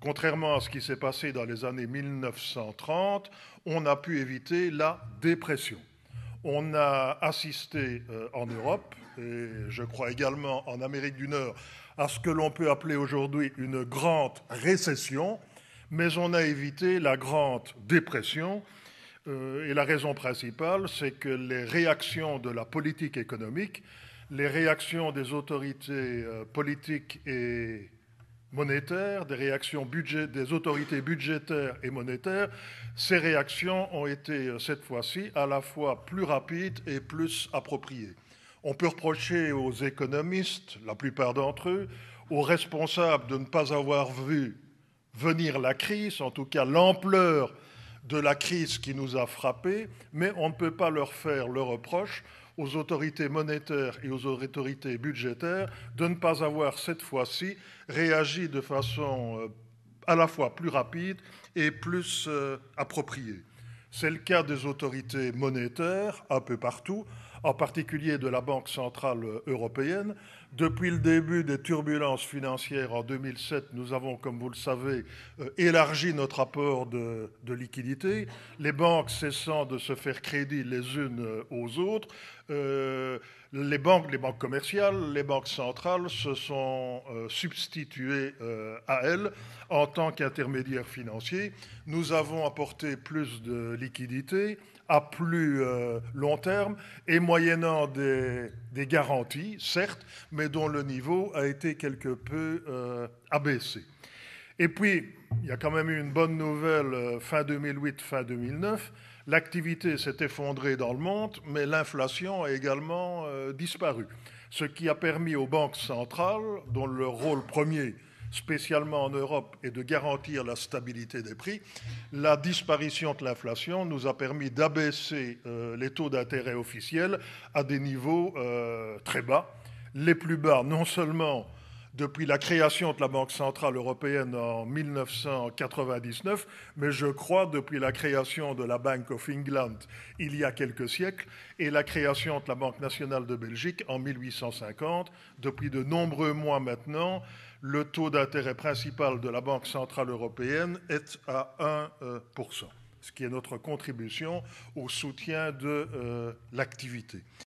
Contrairement à ce qui s'est passé dans les années 1930, on a pu éviter la dépression. On a assisté euh, en Europe et je crois également en Amérique du Nord à ce que l'on peut appeler aujourd'hui une grande récession, mais on a évité la grande dépression. Euh, et la raison principale, c'est que les réactions de la politique économique, les réactions des autorités euh, politiques et monétaire, des réactions des autorités budgétaires et monétaires, ces réactions ont été euh, cette fois-ci à la fois plus rapides et plus appropriées. On peut reprocher aux économistes, la plupart d'entre eux, aux responsables de ne pas avoir vu venir la crise, en tout cas l'ampleur de la crise qui nous a frappés, mais on ne peut pas leur faire le reproche aux autorités monétaires et aux autorités budgétaires de ne pas avoir cette fois-ci réagi de façon euh, à la fois plus rapide et plus euh, appropriée. C'est le cas des autorités monétaires un peu partout, en particulier de la Banque centrale européenne. Depuis le début des turbulences financières en 2007, nous avons, comme vous le savez, euh, élargi notre apport de, de liquidité, les banques cessant de se faire crédit les unes aux autres. Euh, les banques, les banques commerciales, les banques centrales se sont euh, substituées euh, à elles en tant qu'intermédiaires financiers. Nous avons apporté plus de liquidités à plus euh, long terme et moyennant des, garanties, certes, mais dont le niveau a été quelque peu abaissé. Et puis, il y a quand même eu une bonne nouvelle euh, fin 2008, fin 2009. L'activité s'est effondrée dans le monde, mais l'inflation a également euh, disparu. Ce qui a permis aux banques centrales, dont le rôle premier, spécialement en Europe, est de garantir la stabilité des prix, la disparition de l'inflation nous a permis d'abaisser euh, les taux d'intérêt officiels à des niveaux très bas, les plus bas non seulement depuis la création de la Banque centrale européenne en 1999, mais je crois depuis la création de la Bank of England il y a quelques siècles et la création de la Banque nationale de Belgique en 1850. Depuis de nombreux mois maintenant, le taux d'intérêt principal de la Banque centrale européenne est à 1%, ce qui est notre contribution au soutien de euh, l'activité.